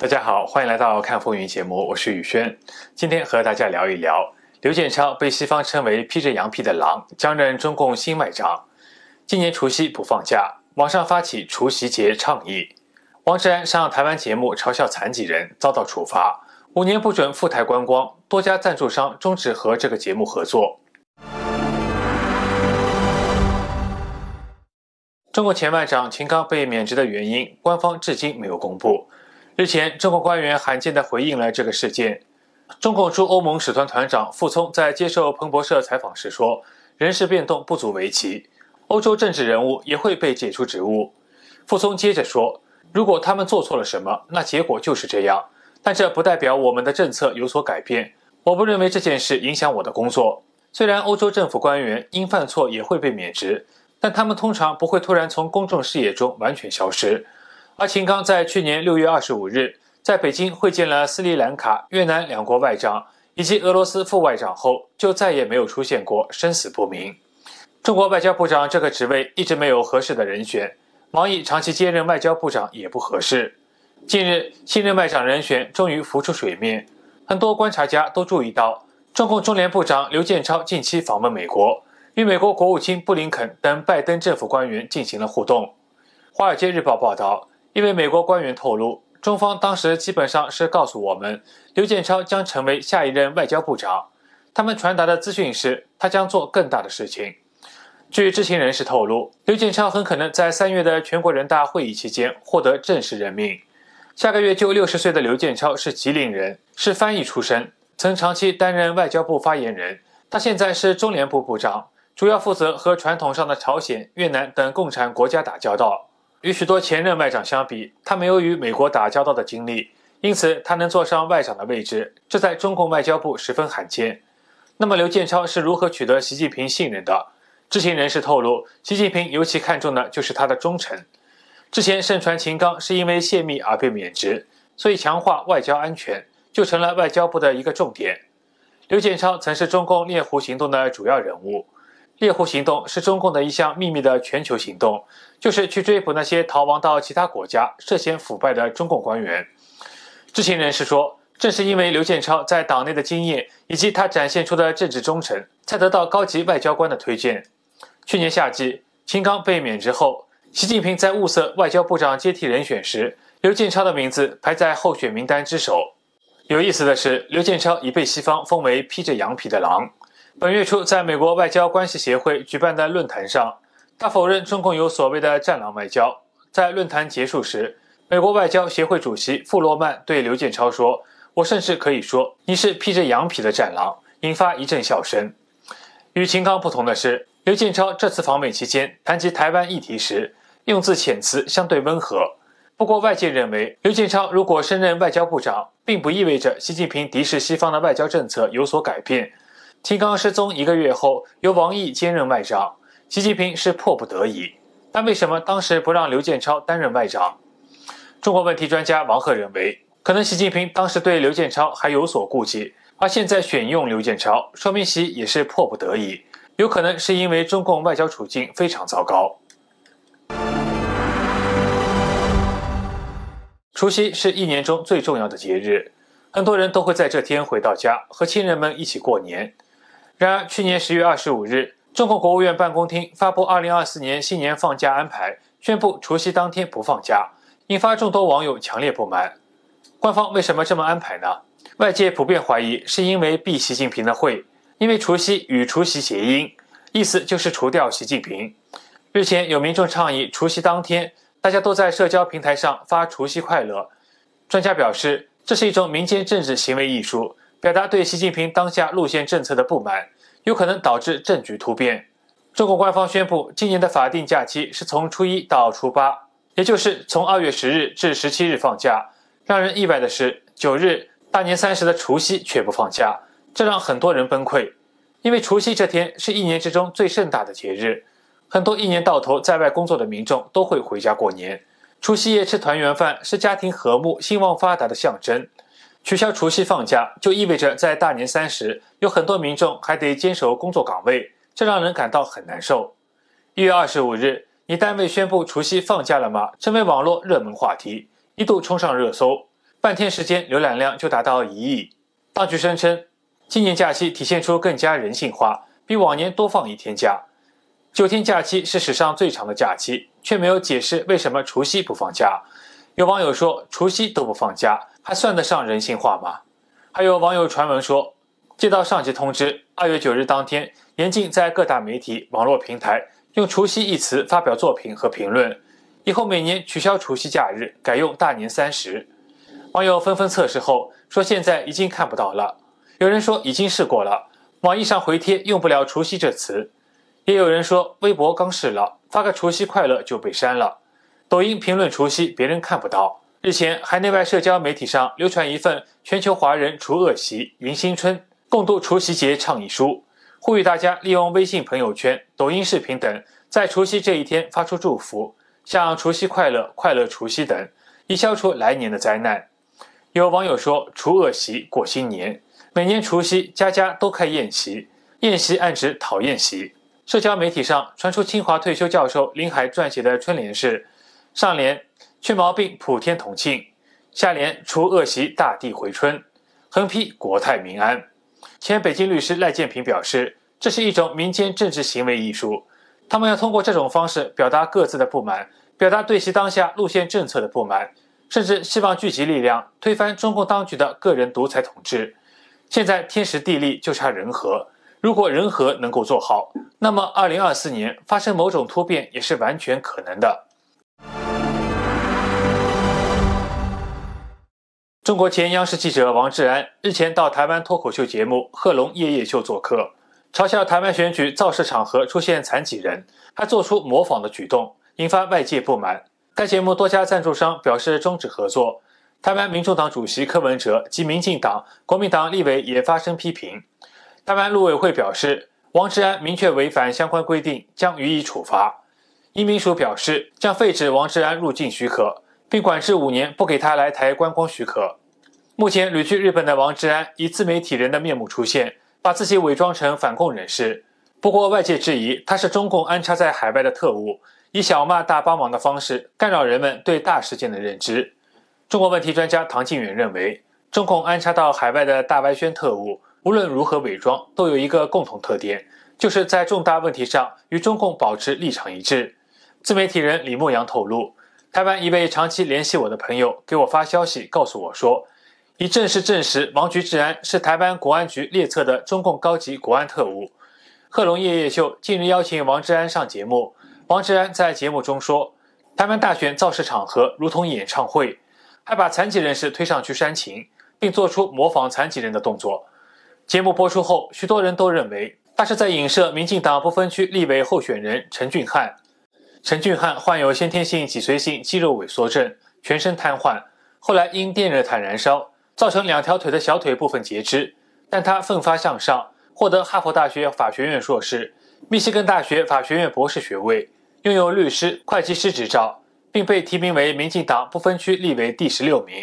大家好，欢迎来到看风云节目，我是宇轩。今天和大家聊一聊，刘建超被西方称为披着羊皮的狼，将任中共新外长。今年除夕不放假，网上发起除夕节倡议。王志安上台湾节目嘲笑残疾人，遭到处罚，五年不准赴台观光，多家赞助商终止和这个节目合作。中国前外长秦刚被免职的原因，官方至今没有公布。日前，中国官员罕见地回应了这个事件。中共驻欧盟使团团长傅聪在接受彭博社采访时说：“人事变动不足为奇，欧洲政治人物也会被解除职务。”傅聪接着说：“如果他们做错了什么，那结果就是这样。但这不代表我们的政策有所改变。我不认为这件事影响我的工作。虽然欧洲政府官员因犯错也会被免职，但他们通常不会突然从公众视野中完全消失。”而秦刚在去年六月二十五日在北京会见了斯里兰卡、越南两国外长以及俄罗斯副外长后，就再也没有出现过，生死不明。中国外交部长这个职位一直没有合适的人选，王毅长期兼任外交部长也不合适。近日，新任外长人选终于浮出水面。很多观察家都注意到，中共中联部长刘建超近期访问美国，与美国国务卿布林肯等拜登政府官员进行了互动。《华尔街日报》报道。一位美国官员透露，中方当时基本上是告诉我们，刘建超将成为下一任外交部长。他们传达的资讯是，他将做更大的事情。据知情人士透露，刘建超很可能在三月的全国人大会议期间获得正式任命。下个月就六十岁的刘建超是吉林人，是翻译出身，曾长期担任外交部发言人。他现在是中联部部长，主要负责和传统上的朝鲜、越南等共产国家打交道。与许多前任外长相比，他没有与美国打交道的经历，因此他能坐上外长的位置，这在中共外交部十分罕见。那么，刘建超是如何取得习近平信任的？知情人士透露，习近平尤其看重的就是他的忠诚。之前盛传秦刚是因为泄密而被免职，所以强化外交安全就成了外交部的一个重点。刘建超曾是中共猎狐行动的主要人物。猎狐行动是中共的一项秘密的全球行动，就是去追捕那些逃亡到其他国家、涉嫌腐败的中共官员。知情人士说，正是因为刘建超在党内的经验以及他展现出的政治忠诚，才得到高级外交官的推荐。去年夏季，秦刚被免职后，习近平在物色外交部长接替人选时，刘建超的名字排在候选名单之首。有意思的是，刘建超已被西方封为“披着羊皮的狼”。本月初，在美国外交关系协会举办的论坛上，他否认中共有所谓的“战狼外交”。在论坛结束时，美国外交协会主席富罗曼对刘建超说：“我甚至可以说你是披着羊皮的战狼。”引发一阵笑声。与秦刚不同的是，刘建超这次访美期间谈及台湾议题时，用字遣词相对温和。不过，外界认为刘建超如果升任外交部长，并不意味着习近平敌视西方的外交政策有所改变。秦刚失踪一个月后，由王毅兼任外长。习近平是迫不得已，但为什么当时不让刘建超担任外长？中国问题专家王贺认为，可能习近平当时对刘建超还有所顾忌，而现在选用刘建超，说明习也是迫不得已，有可能是因为中共外交处境非常糟糕。除夕是一年中最重要的节日，很多人都会在这天回到家，和亲人们一起过年。然而，去年十月二十五日，中国国务院办公厅发布二零二四年新年放假安排，宣布除夕当天不放假，引发众多网友强烈不满。官方为什么这么安排呢？外界普遍怀疑是因为避习近平的会，因为除夕与除夕谐音，意思就是除掉习近平。日前有民众倡议除夕当天大家都在社交平台上发除夕快乐，专家表示这是一种民间政治行为艺术。表达对习近平当下路线政策的不满，有可能导致政局突变。中国官方宣布，今年的法定假期是从初一到初八，也就是从二月十日至十七日放假。让人意外的是，九日大年三十的除夕却不放假，这让很多人崩溃。因为除夕这天是一年之中最盛大的节日，很多一年到头在外工作的民众都会回家过年。除夕夜吃团圆饭是家庭和睦、兴旺发达的象征。取消除夕放假，就意味着在大年三十，有很多民众还得坚守工作岗位，这让人感到很难受。一月二十五日，你单位宣布除夕放假了吗？成为网络热门话题，一度冲上热搜，半天时间浏览量就达到一亿。当局声称，今年假期体现出更加人性化，比往年多放一天假。九天假期是史上最长的假期，却没有解释为什么除夕不放假。有网友说，除夕都不放假，还算得上人性化吗？还有网友传闻说，接到上级通知，二月九日当天严禁在各大媒体网络平台用“除夕”一词发表作品和评论，以后每年取消除夕假日，改用大年三十。网友纷纷测试后说，现在已经看不到了。有人说已经试过了，网易上回帖用不了“除夕”这词，也有人说微博刚试了，发个“除夕快乐”就被删了。抖音评论除夕别人看不到。日前，海内外社交媒体上流传一份《全球华人除恶习迎新春共度除夕节倡议书》，呼吁大家利用微信朋友圈、抖音视频等，在除夕这一天发出祝福，像“除夕快乐”“快乐除夕”等，以消除来年的灾难。有网友说：“除恶习过新年，每年除夕家家都开宴席，宴席暗指讨宴席。”社交媒体上传出清华退休教授林海撰写的春联是。上联：去毛病，普天同庆；下联：除恶习，大地回春。横批：国泰民安。前北京律师赖建平表示，这是一种民间政治行为艺术。他们要通过这种方式表达各自的不满，表达对其当下路线政策的不满，甚至希望聚集力量推翻中共当局的个人独裁统治。现在天时地利就差人和，如果人和能够做好，那么二零二四年发生某种突变也是完全可能的。中国前央视记者王志安日前到台湾脱口秀节目《贺龙夜夜秀》做客，嘲笑台湾选举造势场合出现残疾人，还做出模仿的举动，引发外界不满。该节目多家赞助商表示终止合作。台湾民众党主席柯文哲及民进党、国民党立委也发声批评。台湾陆委会表示，王志安明确违反相关规定，将予以处罚。移民署表示，将废止王志安入境许可。并管制五年，不给他来台观光许可。目前旅居日本的王志安以自媒体人的面目出现，把自己伪装成反共人士。不过外界质疑他是中共安插在海外的特务，以小骂大帮忙的方式干扰人们对大事件的认知。中国问题专家唐靖远认为，中共安插到海外的大外宣特务，无论如何伪装，都有一个共同特点，就是在重大问题上与中共保持立场一致。自媒体人李牧阳透露。台湾一位长期联系我的朋友给我发消息，告诉我说，已正式证实王菊治安是台湾国安局列册的中共高级国安特务。贺龙夜夜秀近日邀请王志安上节目，王志安在节目中说，台湾大选造势场合如同演唱会，还把残疾人士推上去煽情，并做出模仿残疾人的动作。节目播出后，许多人都认为，他是在影射民进党不分区立委候选人陈俊翰。陈俊翰患有先天性脊髓性肌肉萎缩症，全身瘫痪。后来因电热毯燃烧，造成两条腿的小腿部分截肢。但他奋发向上，获得哈佛大学法学院硕士、密歇根大学法学院博士学位，拥有律师、会计师执照，并被提名为民进党不分区立委第十六名。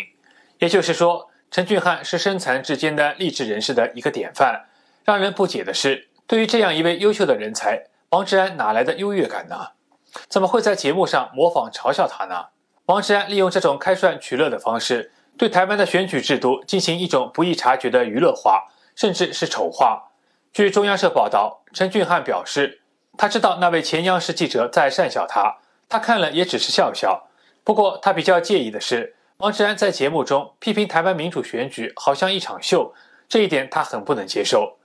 也就是说，陈俊翰是身残志坚的励志人士的一个典范。让人不解的是，对于这样一位优秀的人才，王志安哪来的优越感呢？怎么会在节目上模仿嘲笑他呢？王志安利用这种开涮取乐的方式，对台湾的选举制度进行一种不易察觉的娱乐化，甚至是丑化。据中央社报道，陈俊翰表示，他知道那位前央视记者在讪笑他，他看了也只是笑笑。不过，他比较介意的是，王志安在节目中批评台湾民主选举好像一场秀，这一点他很不能接受。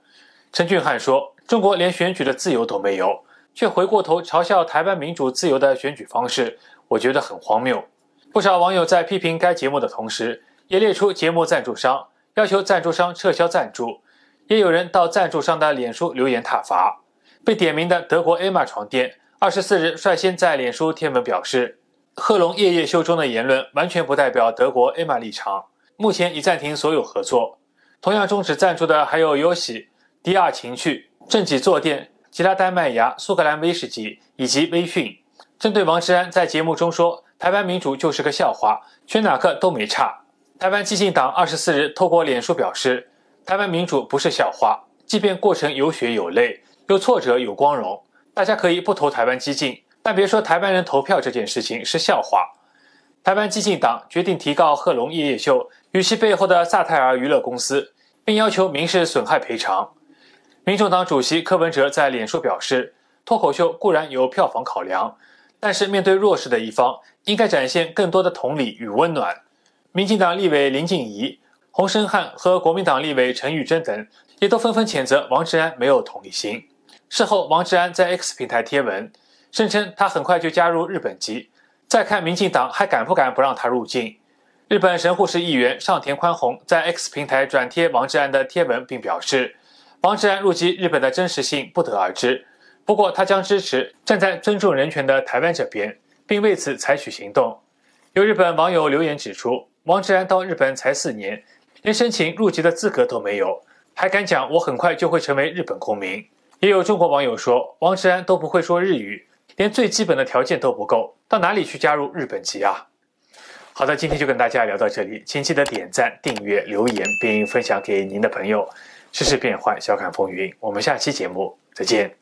陈俊翰说：“中国连选举的自由都没有。”却回过头嘲笑台湾民主自由的选举方式，我觉得很荒谬。不少网友在批评该节目的同时，也列出节目赞助商，要求赞助商撤销赞助。也有人到赞助商的脸书留言挞伐。被点名的德国 Emma 床垫，二十四日率先在脸书贴文表示，贺龙夜夜秀中的言论完全不代表德国 Emma 立场，目前已暂停所有合作。同样终止赞助的还有有喜、D R 情趣、正己坐垫。吉拉丹麦芽、苏格兰威士忌以及威讯。针对王世安在节目中说“台湾民主就是个笑话”，选哪个都没差。台湾激进党二十四日透过脸书表示：“台湾民主不是笑话，即便过程有血有泪，有挫折，有光荣。大家可以不投台湾激进，但别说台湾人投票这件事情是笑话。”台湾激进党决定提告贺龙夜夜秀与其背后的萨泰尔娱乐公司，并要求民事损害赔偿。民主党主席柯文哲在脸书表示：“脱口秀固然有票房考量，但是面对弱势的一方，应该展现更多的同理与温暖。”民进党立委林静怡、洪声汉和国民党立委陈玉珍等也都纷纷谴责王志安没有同理心。事后，王志安在 X 平台贴文，声称他很快就加入日本籍，再看民进党还敢不敢不让他入境。日本神户市议员上田宽宏在 X 平台转贴王志安的贴文，并表示。王志安入籍日本的真实性不得而知，不过他将支持站在尊重人权的台湾这边，并为此采取行动。有日本网友留言指出，王志安到日本才四年，连申请入籍的资格都没有，还敢讲我很快就会成为日本公民？也有中国网友说，王志安都不会说日语，连最基本的条件都不够，到哪里去加入日本籍啊？好的，今天就跟大家聊到这里，请记得点赞、订阅、留言，并分享给您的朋友。世事变幻，笑看风云。我们下期节目再见。